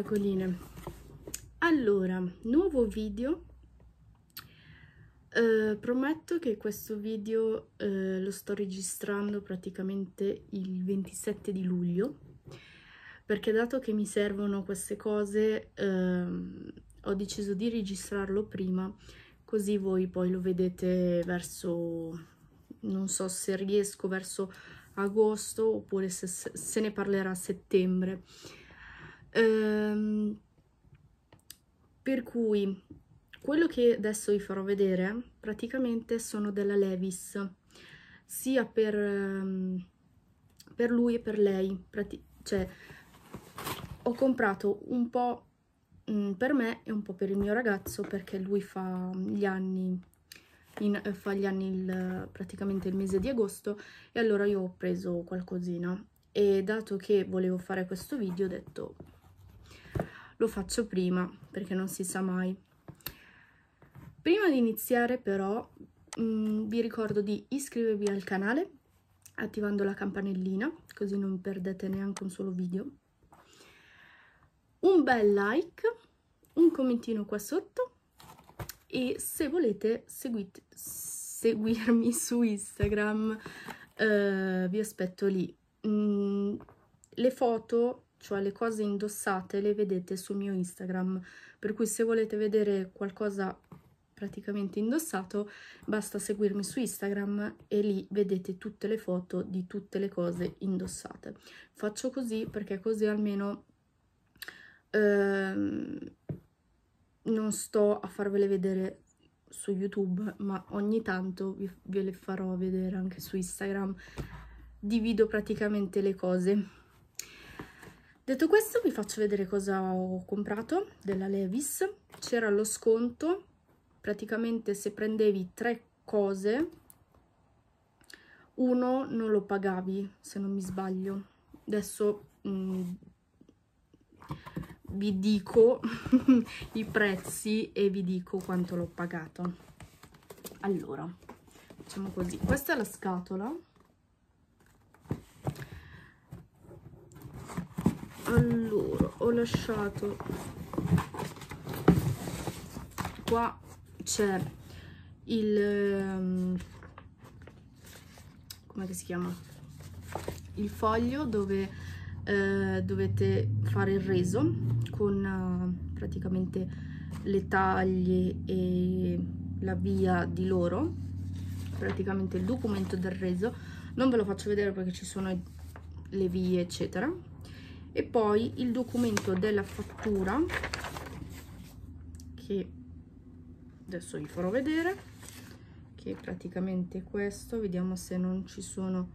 fragoline allora nuovo video eh, prometto che questo video eh, lo sto registrando praticamente il 27 di luglio perché dato che mi servono queste cose eh, ho deciso di registrarlo prima così voi poi lo vedete verso non so se riesco verso agosto oppure se, se ne parlerà a settembre Ehm, per cui quello che adesso vi farò vedere praticamente sono della Levis, sia per, ehm, per lui e per lei. Prati cioè, ho comprato un po' mm, per me e un po' per il mio ragazzo perché lui fa gli anni, in, fa gli anni il, praticamente il mese di agosto e allora io ho preso qualcosina e dato che volevo fare questo video ho detto lo faccio prima perché non si sa mai prima di iniziare però mh, mm, vi ricordo di iscrivervi al canale attivando la campanellina così non perdete neanche un solo video un bel like un commentino qua sotto e se volete seguite, seguirmi su Instagram eh, vi aspetto lì mm, le foto cioè le cose indossate le vedete sul mio Instagram, per cui se volete vedere qualcosa praticamente indossato basta seguirmi su Instagram e lì vedete tutte le foto di tutte le cose indossate. Faccio così perché così almeno ehm, non sto a farvele vedere su YouTube, ma ogni tanto vi, ve le farò vedere anche su Instagram. Divido praticamente le cose detto questo vi faccio vedere cosa ho comprato della Levis c'era lo sconto praticamente se prendevi tre cose uno non lo pagavi se non mi sbaglio adesso mh, mm, vi dico i prezzi e vi dico quanto l'ho pagato allora facciamo così questa è la scatola allora ho lasciato qua c'è il ehm, come si chiama il foglio dove eh, dovete fare il reso con eh, praticamente le taglie e la via di loro praticamente il documento del reso non ve lo faccio vedere perché ci sono le vie eccetera e poi il documento della fattura che adesso vi farò vedere che è praticamente questo vediamo se non ci sono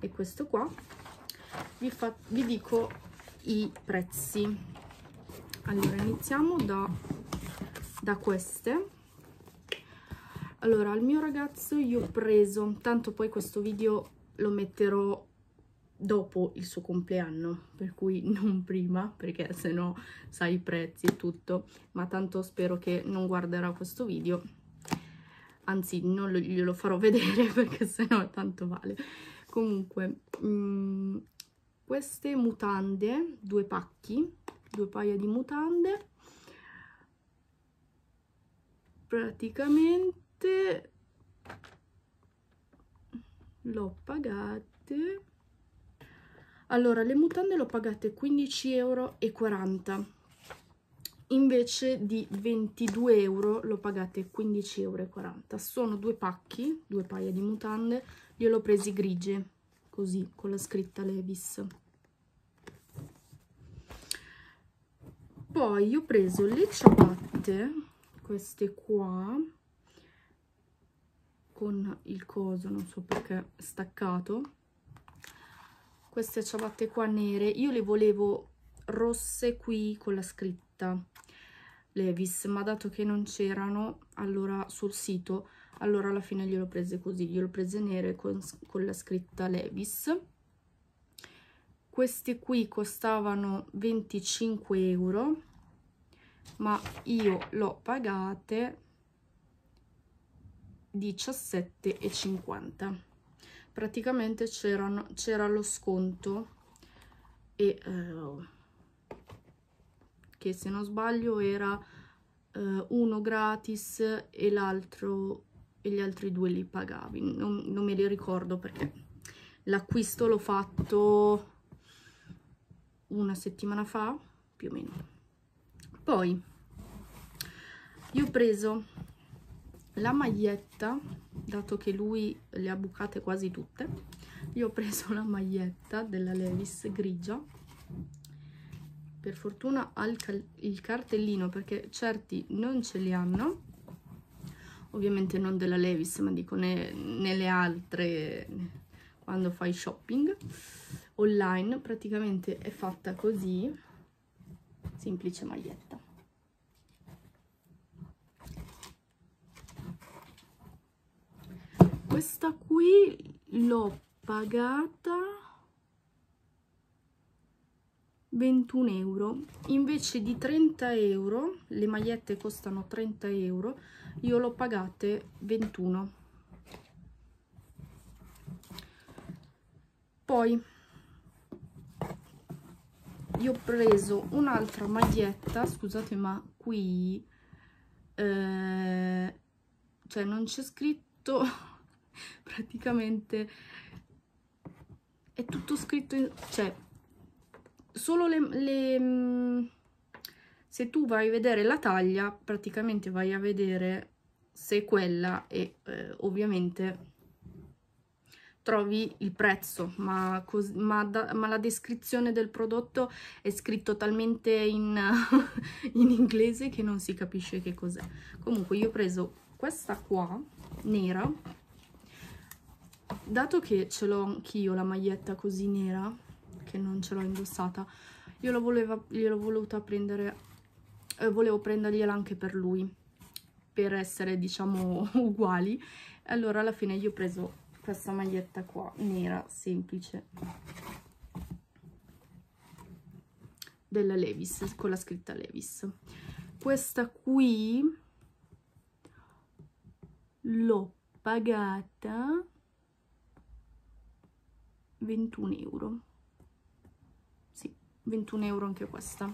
e questo qua vi, fa, vi dico i prezzi allora iniziamo da, da queste allora al mio ragazzo io ho preso tanto poi questo video lo metterò dopo il suo compleanno, per cui non prima, perché sennò no sai i prezzi e tutto, ma tanto spero che non guarderà questo video, anzi non lo, glielo farò vedere perché sennò tanto vale. Comunque, mh, mm, queste mutande, due pacchi, due paia di mutande, praticamente l'ho pagate allora le mutande le ho pagate 15,40 euro invece di 22 euro l'ho pagate 15,40 euro sono due pacchi due paia di mutande le ho presi grigie così con la scritta Levis poi ho preso le ciabatte queste qua con il coso non so perché staccato queste ciabatte qua nere io le volevo rosse qui con la scritta Levis ma dato che non c'erano allora sul sito allora alla fine glielo prese così glielo prese nere con, con la scritta Levis queste qui costavano 25 euro ma io l'ho pagate 17,50 praticamente c'era lo sconto e eh, che se non sbaglio era eh, uno gratis e l'altro e gli altri due li pagavi non, non me li ricordo perché l'acquisto l'ho fatto una settimana fa più o meno poi io ho preso la maglietta dato che lui le ha bucate quasi tutte io ho preso la maglietta della Levis grigia per fortuna ha il, il cartellino perché certi non ce li hanno ovviamente non della Levis ma dico ne, nelle altre quando fai shopping online praticamente è fatta così semplice maglietta questa qui l'ho pagata 21 euro invece di 30 euro le magliette costano 30 euro io l'ho pagate 21 poi io ho preso un'altra maglietta scusate ma qui eh, cioè non c'è scritto praticamente è tutto scritto in, cioè solo le, le, se tu vai a vedere la taglia praticamente vai a vedere se è quella e eh, ovviamente trovi il prezzo ma, ma, da, ma, la descrizione del prodotto è scritto talmente in, in inglese che non si capisce che cos'è comunque io ho preso questa qua nera dato che ce l'ho anch'io la maglietta così nera, che non ce l'ho indossata, io gliel'ho voluta prendere, eh, volevo prendergliela anche per lui, per essere diciamo uguali. Allora alla fine io ho preso questa maglietta qua, nera, semplice, della Levis, con la scritta Levis. Questa qui l'ho pagata 21 euro sì 21 euro anche questa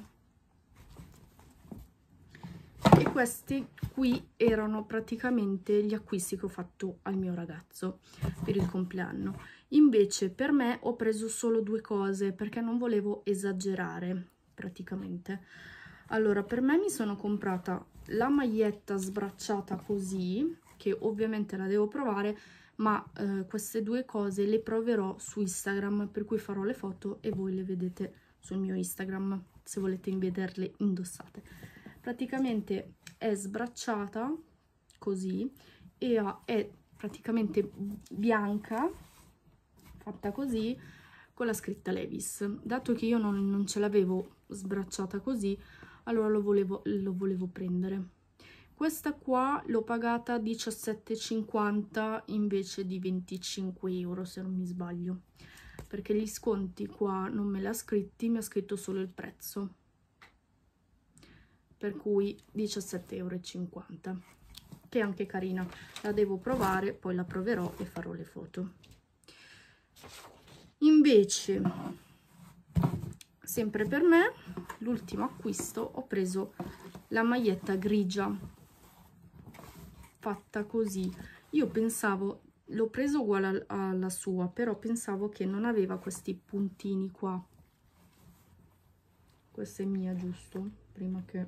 e questi qui erano praticamente gli acquisti che ho fatto al mio ragazzo per il compleanno invece per me ho preso solo due cose perché non volevo esagerare praticamente allora per me mi sono comprata la maglietta sbracciata così che ovviamente la devo provare ma eh, queste due cose le proverò su Instagram, per cui farò le foto e voi le vedete sul mio Instagram, se volete vederle indossate. Praticamente è sbracciata, così, e è praticamente bianca, fatta così, con la scritta Levis. Dato che io non, non ce l'avevo sbracciata così, allora lo volevo, lo volevo prendere questa qua l'ho pagata 17,50 invece di 25 euro se non mi sbaglio perché gli sconti qua non me li ha scritti mi ha scritto solo il prezzo per cui 17,50 euro che è anche carina la devo provare poi la proverò e farò le foto invece sempre per me l'ultimo acquisto ho preso la maglietta grigia fatta così io pensavo l'ho preso uguale alla sua però pensavo che non aveva questi puntini qua questa è mia giusto prima che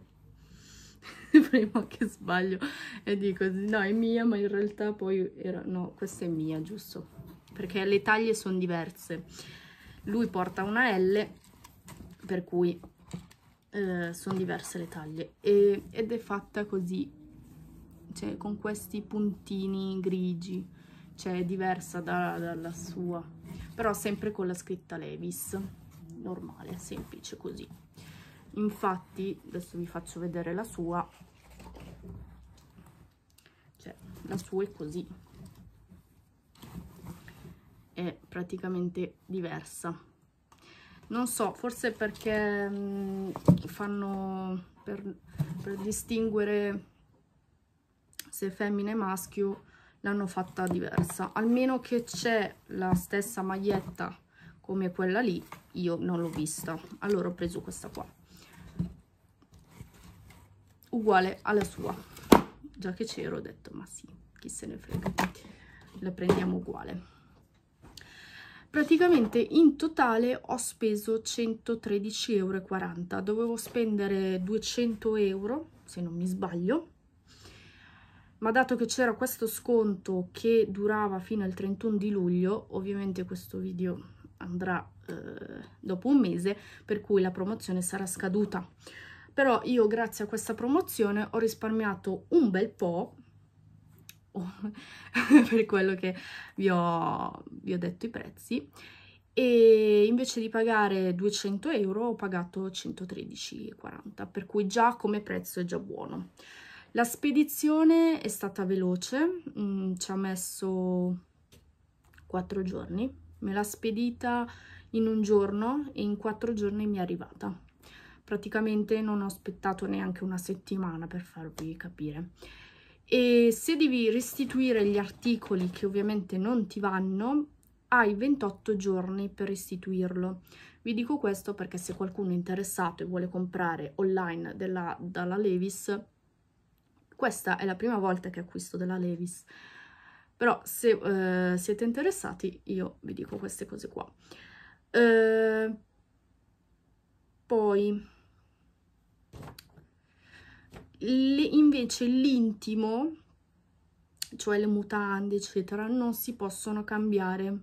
prima che sbaglio e dico no è mia ma in realtà poi era no questa è mia giusto perché le taglie sono diverse lui porta una L per cui eh, sono diverse le taglie e, ed è fatta così cioè con questi puntini grigi, cioè diversa da, dalla sua, però sempre con la scritta Levis, normale, semplice così. Infatti, adesso vi faccio vedere la sua, cioè la sua è così, è praticamente diversa. Non so, forse perché mh, mm, fanno per, per distinguere razze femmina e maschio l'hanno fatta diversa almeno che c'è la stessa maglietta come quella lì io non l'ho vista allora ho preso questa qua uguale alla sua già che c'ero ho detto ma sì chi se ne frega la prendiamo uguale praticamente in totale ho speso 113,40 euro dovevo spendere 200 euro se non mi sbaglio ma dato che c'era questo sconto che durava fino al 31 di luglio, ovviamente questo video andrà eh, dopo un mese, per cui la promozione sarà scaduta. Però io grazie a questa promozione ho risparmiato un bel po', per quello che vi ho, vi ho detto i prezzi, e invece di pagare 200 euro ho pagato 113,40 per cui già come prezzo è già buono la spedizione è stata veloce, mh, mm, ci ha messo quattro giorni, me l'ha spedita in un giorno e in quattro giorni mi è arrivata. Praticamente non ho aspettato neanche una settimana per farvi capire. E se devi restituire gli articoli che ovviamente non ti vanno, hai 28 giorni per restituirlo. Vi dico questo perché se qualcuno è interessato e vuole comprare online della, dalla Levis, questa è la prima volta che acquisto della Levis, però se eh, siete interessati io vi dico queste cose qua. Eh, poi, invece l'intimo, cioè le mutande eccetera, non si possono cambiare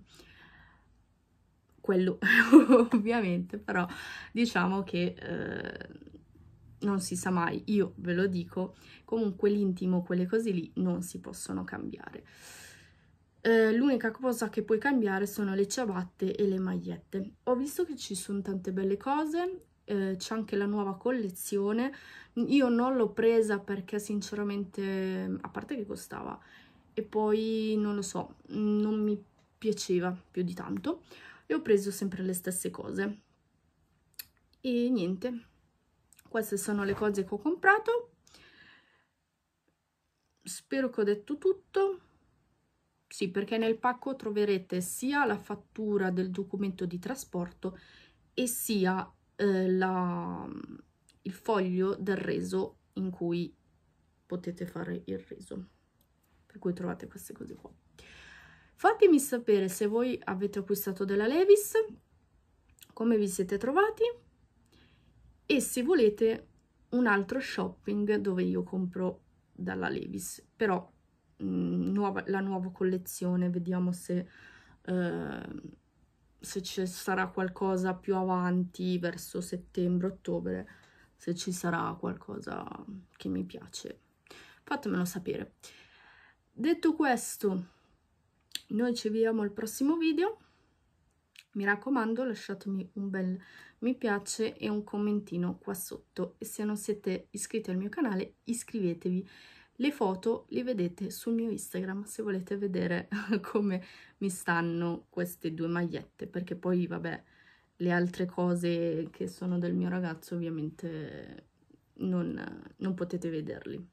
quello ovviamente, però diciamo che eh, non si sa mai, io ve lo dico, comunque l'intimo, quelle cose lì non si possono cambiare. Eh, l'unica cosa che puoi cambiare sono le ciabatte e le magliette. Ho visto che ci sono tante belle cose, eh, c'è anche la nuova collezione, io non l'ho presa perché sinceramente, a parte che costava, e poi non lo so, non mi piaceva più di tanto, e ho preso sempre le stesse cose. E niente, queste sono le cose che ho comprato spero che ho detto tutto sì perché nel pacco troverete sia la fattura del documento di trasporto e sia eh, la, il foglio del reso in cui potete fare il reso per cui trovate queste cose qua fatemi sapere se voi avete acquistato della Levis come vi siete trovati e se volete un altro shopping dove io compro dalla Levis, però mh, mm, nuova, la nuova collezione, vediamo se, eh, se ci sarà qualcosa più avanti verso settembre-ottobre, se ci sarà qualcosa che mi piace, fatemelo sapere. Detto questo, noi ci vediamo al prossimo video, mi raccomando lasciatemi un bel mi piace e un commentino qua sotto e se non siete iscritti al mio canale iscrivetevi. Le foto le vedete sul mio Instagram se volete vedere come mi stanno queste due magliette perché poi vabbè le altre cose che sono del mio ragazzo ovviamente non, non potete vederli.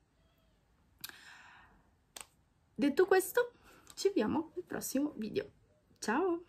Detto questo ci vediamo al prossimo video. Ciao!